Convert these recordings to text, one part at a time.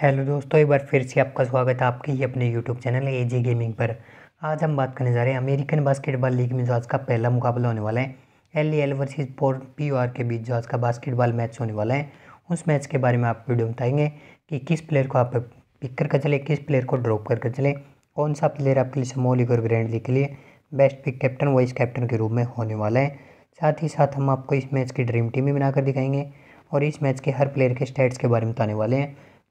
hello दोस्तों एक बार फिर से आपका स्वागत है आपके ही अपने YouTube channel A G gaming पर आज हम बात करने जा रहे हैं अमेरिकन बास्केटबॉल लीग में जो आज का पहला मुकाबला होने वाला है L L versus port P R के बीच जो आज का बास्केटबॉल मैच होने वाला है उस मैच के बारे में आप वीडियो बताएंगे कि किस प्लेयर को आप पिक कर कर चले किस प्लेयर को ड्रॉप कर कर चले कौन सा प्लेयर आपके लिए समोह लीग और ग्रैंड लीग के लिए best pick captain vice captain के रूप में होने वाला है साथ ही साथ हम आपको इस मैच की ड्रीम टीम भी बनाकर दिखाएंगे और इस मैच के हर प्लेयर के स्टैट्स के बारे में बताने वाले हैं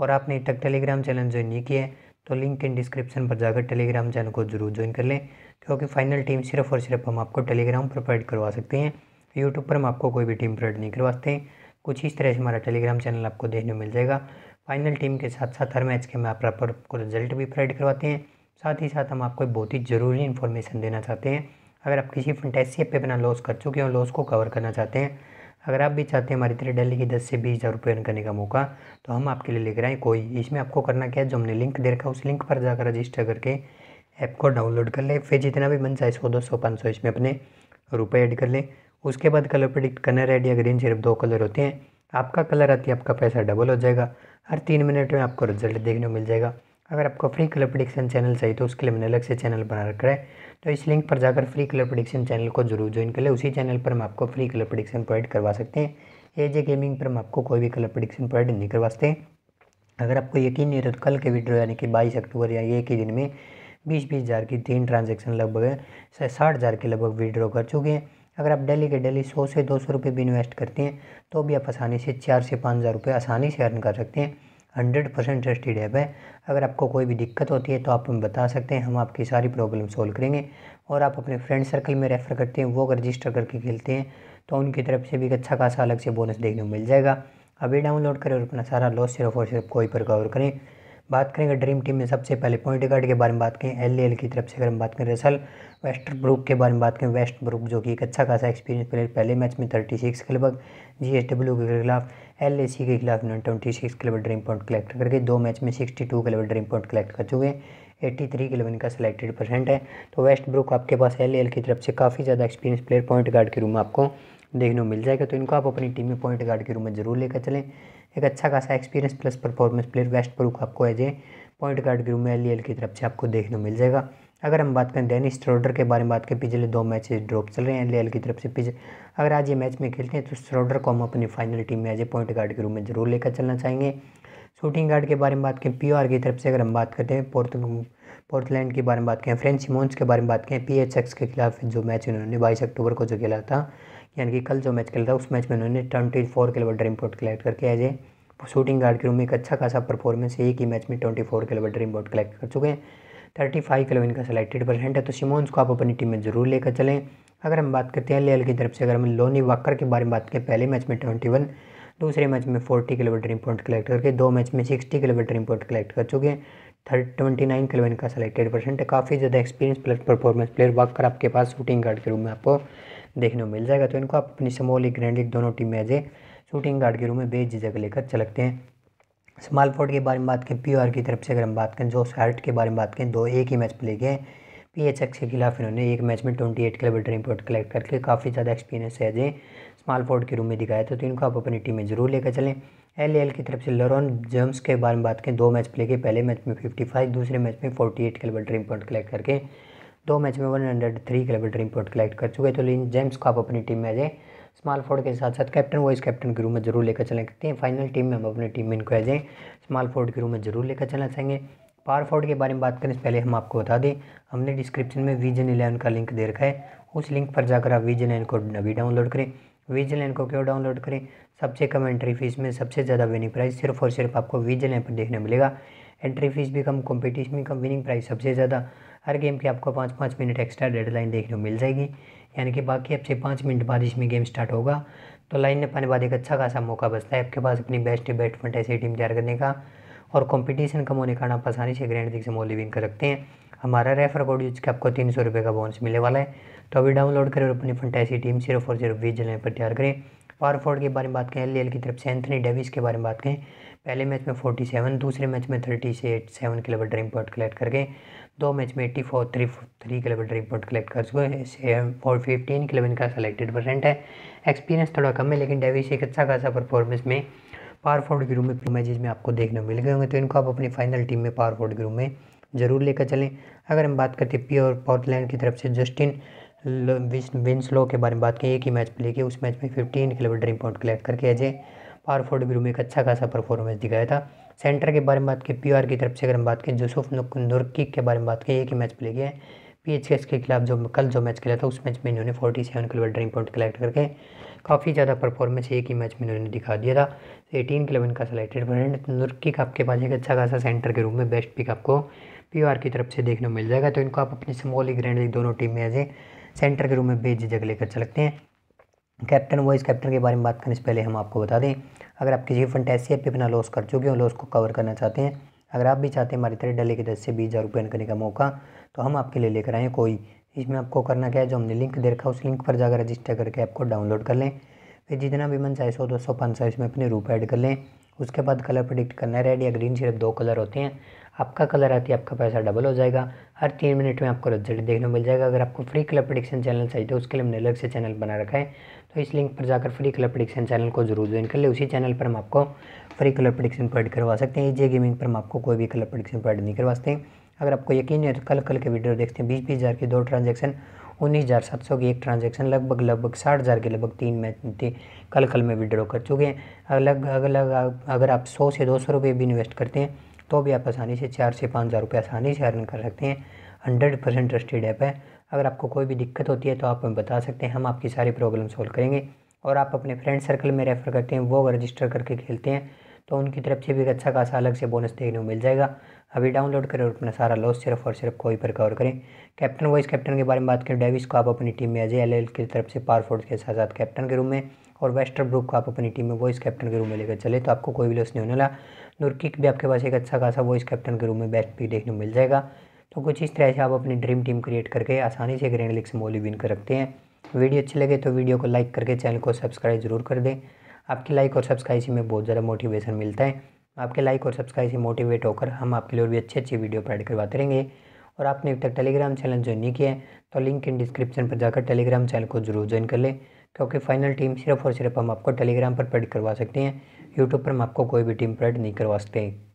और आपने तक टेलीग्राम चैनल ज्वाइन नहीं किया है तो लिंक इन डिस्क्रिप्शन पर जाकर टेलीग्राम चैनल को जरूर ज्वाइन कर लें क्योंकि फाइनल टीम सिर्फ और सिर्फ हम आपको टेलीग्राम प्रोवाइड करवा सकते हैं यूट्यूब पर हम आपको कोई भी टीम प्रोवाइड नहीं करवाते कुछ इस तरह से हमारा टेलीग्राम चैनल आपको देखने मिल जाएगा फाइनल टीम के साथ साथ हर मैच के हम आप आपको रिजल्ट भी प्रोवाइड करवाते हैं साथ ही साथ हम आपको बहुत ही ज़रूरी इन्फॉर्मेशन देना चाहते हैं अगर आप किसी फंटेसी ऐप पे बना लॉस कर चुके हो लॉस को कवर करना चाहते हैं अगर आप भी चाहते हैं हमारी तरह डेली की दस से बीस हज़ार रुपये अर्न करने का मौका तो हम आपके लिए लेकर आए कोई इसमें आपको करना क्या है जो हमने लिंक दे रखा उस लिंक पर जाकर रजिस्टर करके ऐप को डाउनलोड कर लें फिर जितना भी मन चाहे सौ दो सौ पाँच सौ इसमें अपने रुपये ऐड कर लें उसके बाद कलर प्रिडिक्ट कलर रेड या ग्रीन सिर्फ दो कलर होते हैं आपका कलर आती है आपका पैसा डबल हो जाएगा हर तीन मिनट में आपको रिजल्ट देखने को मिल जाएगा अगर आपको फ्री कलर प्रडिक्शन चैनल चाहिए तो उसके लिए मैंने अलग से चैनल बना रखा है तो इस लिंक पर जाकर फ्री कलर प्रडिक्शन चैनल को जरूर ज्वाइन कर ले उसी चैनल पर हम आपको फ्री कलर प्रडिक्शन प्रोवाइड करवा सकते हैं एजे गेमिंग पर हम आपको कोई भी कलर प्रडिक्शन प्रोवाइड नहीं करवा सकते अगर आपको यकीन नहीं रहा तो कल के वीडियो यानी कि बाईस अक्टूबर या एक ही दिन में बीस बीस हज़ार की तीन ट्रांजेक्शन लगभग साठ हज़ार के लगभग विड्रॉ कर चुके हैं अगर आप डेली के डेली सौ से दो सौ रुपये भी इन्वेस्ट करते हैं तो भी आप आसानी से चार से पाँच हज़ार रुपये आसानी से अर्न कर सकते हैं हंड्रेड परसेंट ट्रस्टेड ऐप है अगर आपको कोई भी दिक्कत होती है तो आप हमें बता सकते हैं हम आपकी सारी प्रॉब्लम सोल्व करेंगे और आप अपने फ्रेंड सर्कल में रेफ़र करते हैं वो अगर रजिस्टर करके खेलते हैं तो उनकी तरफ से भी एक अच्छा खासा अलग से बोनस देखने को मिल जाएगा अभी डाउनलोड करें और अपना सारा लॉस सिर्फ और सिर्फ कोई पर कवर करें बात करेंगे ड्रीम टीम में सबसे पहले पॉइंट गार्ड के बारे में बात करें एल एल की तरफ से अगर हम बात करें रसल वेस्ट ब्रुक के बारे में बात करें वेस्ट ब्रुक जो कि एक अच्छा खासा एक्सपीरियंस प्लेयर पहले मैच में थर्टी सिक्स के लगभग जी एस डब्ल्यू के खिलाफ एल के खिलाफ इन्होंने twenty six kilometre dream point collect करके दो मैच में sixty two kilometre dream point collect कर चुके हैं एट्टी थ्री किलो इनका सिलेक्टेड परसेंट है तो वेस्ट ब्रुक आपके पास एल एल की तरफ से काफ़ी ज़्यादा एक्सपीरियंस प्लेयर पॉइंट गार्ड के रूम में आपको देखने को मिल जाएगा तो इनको आप अपनी टीम में पॉइंट गार्ड के रूम में जरूर लेकर चलें एक अच्छा खासा experience plus performance player Westbrook आपको एज ए पॉइंट गार्ड के रूम में एल की तरफ से आपको देखने को मिल जाएगा अगर हम बात करें डेनिस स्ट्रोडर के बारे में बात करें पिछले दो मैच ड्रॉप चल रहे हैं एल की तरफ से पिछले अगर आज ये मैच में खेलते हैं तो स्ट्रोडर को हम अपनी फाइनल टीम में एज ए पॉइंट गार्ड के रूप में जरूर लेकर चलना चाहेंगे शूटिंग गार्ड के बारे में बात करें पी की तरफ से अगर हम बात करते हैं पोर्त पोर्टलैंड के बारे में बात करें फ्रेंच सिमोन्स के बारे में बात करें पी के खिलाफ जो मैच उन्होंने बाईस अक्टूबर को जो खेला था यानी कि कल जो मैच खेला था उस मैच में उन्होंने ट्वेंटी फोर के लेवल ड्रीम पॉट कलेक्ट करके एज ए शूटिंग गार्ड के रूम में एक अच्छा खासा परफॉर्मेंस एक ही मैच में ट्वेंटी फोर के लेवल ड्रीम पॉट कलेक्ट कर चुके हैं थर्टी फाइव किलो इनका सेलेक्टेड परसेंट है तो सिमोन्स को आप अपनी टीम में ज़रूर लेकर चलें अगर हम बात करते हैं लेल की तरफ से अगर हम लोनी वाकर के बारे में बात करें पहले मैच में ट्वेंटी वन दूसरे मैच में forty kilometre import point collect करके दो मैच में sixty kilometre import point collect कर चुके हैं थर्ट ट्वेंटी नाइन किलो इनका सेलेक्टेड परसेंट है काफ़ी ज़्यादा experience plus performance player Walker आपके पास शूटिंग गार्ड के रूप में आपको देखने को मिल जाएगा तो इनको आप अपनी समोली एक ग्रैंड लीग दोनों टीम में एज ए शूटिंग गार्ड के रूम में बेच जगह लेकर चलते हैं स्मॉल फोर्ड के बारे में बात करें पीओआर की तरफ से अगर हम बात करें जो हार्ट के बारे में बात करें दो एक ही मैच प्ले पी हैं पीएचएक्स के खिलाफ इन्होंने एक मैच में twenty eight kilometre point collect करके काफ़ी ज़्यादा एक्सपीरियंस है अजय स्मॉल फोर्ड के रूम में दिखाया था तो इनको आप अपनी टीम में जरूर लेकर चलें एल एल की तरफ से लॉरन जेम्स के बारे में बात करें दो मैच प्ले के पहले मैच में फिफ्टी फाइव दूसरे मैच में forty eight kilometre point collect करके दो मैच में one hundred three kilometre point collect कर चुके तो लेकिन जेम्स को आप अपनी टीम में जाए स्मॉल फोर्ड के साथ साथ कैप्टन वाइस कैप्टन के रूम में जरूर लेकर चलना कहते हैं फाइनल टीम में हम अपने टीम में इनको एज ए स्मॉल फोर्ड के रूम में जरूर लेकर चलना चाहेंगे पावर फोर्ड के बारे में बात करें पहले हम आपको बता दें हमने डिस्क्रिप्शन में वीजन इलेवन का लिंक दे रखा है उस लिंक पर जाकर आप विजन एन को अभी डाउनलोड करें विजन एन को क्यों डाउनलोड करें सबसे कम एंट्री फीस में सबसे ज़्यादा विनिंग प्राइस सिर्फ और सिर्फ आपको विजन एन पर देखने मिलेगा एंट्री फीस भी कम कॉम्पिटिशन भी कम विनिंग प्राइस सबसे ज़्यादा हर गेम की आपको पाँच पाँच मिनट एक्स्ट्रा डेडलाइन देखने को मिल जाएगी यानी कि बाकी आपसे पाँच मिनट बाद इसमें गेम स्टार्ट होगा तो लाइन ने पाने बाद एक अच्छा खासा मौका बचता है आपके पास अपनी बेस्ट बेट ऐसी टीम तैयार करने का और कंपटीशन कम होने का कारण आप आसानी से ग्रैंड दिख से मोली विन कर सकते हैं हमारा रेफर कोड यूज के आपको तीन सौ रुपये का बोनस मिलने वाला है तो अभी डाउनलोड करें और अपनी फंटेसी टीम सिर्फ और सिर्फ बीस जनवरी पर तैयार करें पावर फोर्ड के बारे में बात करें एल की तरफ से एंथनी डेविस के बारे में बात करें पहले मैच में 47 दूसरे मैच में थर्टी से के किलोमीटर ड्रीम पॉइंट कलेक्ट कर गए दो मैच में eighty four three three kilometre dream point collect कर चुके हैं फोर फिफ्टीन लेवल का सेलेक्टेड परसेंट है एक्सपीरियंस थोड़ा कम है लेकिन डेविस एक अच्छा खासा परफॉर्मेंस में पावर फोर्ड के रूम में मैचेज में आपको देखने मिल गए होंगे तो इनको आप अपनी फाइनल टीम में पावर फोर्ड के रूम में ज़रूर लेकर चलें अगर हम बात करते पी और पोर्टलैंड की तरफ से जस्टिन विंसलो के बारे में बात करें एक ही मैच प्ले किया उस मैच में fifteen kilometre dream point collect करके अजय पारफोर्ड के रूम एक अच्छा खासा परफॉर्मेंस दिखाया था सेंटर के बारे में बात की पी की तरफ से अगर हम बात करें जोसुफ नुरकिक के बारे में बात की एक ही मैच प्ले किया पी एच के खिलाफ जो कल जो मैच खेला था उस मैच में इन्होंने forty seven kilometre dream point collect करके काफ़ी ज़्यादा परफॉर्मेंस एक ही मैच में इन्होंने दिखा दिया था एटीन किलोमीटर का सिलेक्टेड फ्रेंड नुरकिक आपके पास एक अच्छा खासा सेंटर के रूप में बेस्ट पिक आपको पी की तरफ से देखने को मिल जाएगा तो इनको आप अपनी स्मॉल लीग ग्रैंड दोनों टीम में एज ए सेंटर के रूम में जगह लेकर चलते हैं कैप्टन वाइस कैप्टन के बारे में बात करने से पहले हम आपको बता दें अगर आप किसी फंटेसी ऐप पर अपना लॉस कर चुके हो लॉस को कवर करना चाहते हैं अगर आप भी चाहते हैं हमारी तरह डले के दस से बीस हज़ार रुपये करने का मौका तो हम आपके लिए लेकर आएँ कोई इसमें आपको करना क्या है जो हमने लिंक दे रखा उस लिंक पर जाकर रजिस्टर करके ऐप को डाउनलोड कर लें फिर जितना भी मन चाहे सौ दो सौ पाँच सौ इसमें अपने रूप ऐड कर लें उसके बाद कलर प्रडिक्ट करना है रेड या ग्रीन सिर्फ दो कलर होते हैं आपका कलर आती है आपका पैसा डबल हो जाएगा हर तीन मिनट में आपको रिजल्ट देखने मिल जाएगा अगर आपको फ्री कलर प्रडिक्शन चैनल चाहिए तो उसके लिए हमने अलग से चैनल बना रखा है तो इस लिंक पर जाकर फ्री कलर प्रडिक्शन चैनल को जरूर ज्वाइन कर ले उसी चैनल पर हम आपको फ्री कलर प्रडिक्शन प्रोवाइड करवा सकते हैं जे e गेमिंग पर हम आपको कोई भी कलर प्रडिक्शन प्रोवाइड नहीं करवा सकते अगर आपको यकीन है तो कल कल के वीडियो देखते हैं बीस बीस हज़ार की दो ट्रांजेक्शन उन्नीस हज़ार सात सौ की एक ट्रांजेक्शन लगभग लगभग साठ हज़ार के लगभग तीन मैच थे कल कल में विड्रॉ कर चुके हैं अलग अलग अगर आप सौ से दो सौ रुपये भी इन्वेस्ट करते हैं तो भी आप आसानी से चार से पाँच हज़ार रुपये आसानी से अर्न कर सकते हैं हंड्रेड परसेंट ट्रस्टेड ऐप है अगर आपको कोई भी दिक्कत होती है तो आप हमें बता सकते हैं हम आपकी सारी प्रॉब्लम सॉल्व करेंगे और आप अपने फ्रेंड सर्कल में रेफ़र करते हैं वो रजिस्टर करके खेलते हैं तो उनकी तरफ से भी एक अच्छा खासा अलग से बोनस देखने को मिल जाएगा अभी डाउनलोड करें और अपना सारा लॉस सिर्फ और सिर्फ कोई पर कवर करें कैप्टन वाइस कैप्टन के बारे में बात करें डेविस को आप अपनी टीम में अजय एल की तरफ से पावरफोर्ड के साथ साथ कैप्टन के रूम में और वेस्टर ब्रुक को आप अपनी टीम में वॉइस कैप्टन के रूम में लेकर चले तो आपको कोई भी लॉस नहीं होने वाला नूरकिक भी आपके पास एक अच्छा खासा वॉइस कैप्टन के रूम में बेस्ट पिक देखने को मिल जाएगा तो कुछ इस तरह से आप अपनी ड्रीम टीम क्रिएट करके आसानी से ग्रैंड लीग से मोली विन कर रखते हैं वीडियो अच्छी लगे तो वीडियो को लाइक करके चैनल को सब्सक्राइब जरूर कर दें आपके लाइक और सब्सक्राइब से हमें बहुत ज़्यादा मोटिवेशन मिलता है आपके लाइक और सब्सक्राइब से मोटिवेट होकर हम आपके लिए और भी अच्छी अच्छी वीडियो अपलोड करवाते रहेंगे और आपने अभी तक टेलीग्राम चैनल ज्वाइन नहीं किया है तो लिंक इन डिस्क्रिप्शन पर जाकर टेलीग्राम चैनल को जरूर ज्वाइन कर लें क्योंकि फाइनल टीम सिर्फ और सिर्फ हम आपको टेलीग्राम पर प्रेड करवा सकते हैं यूट्यूब पर हम आपको कोई भी टीम प्रेड नहीं करवा सकते हैं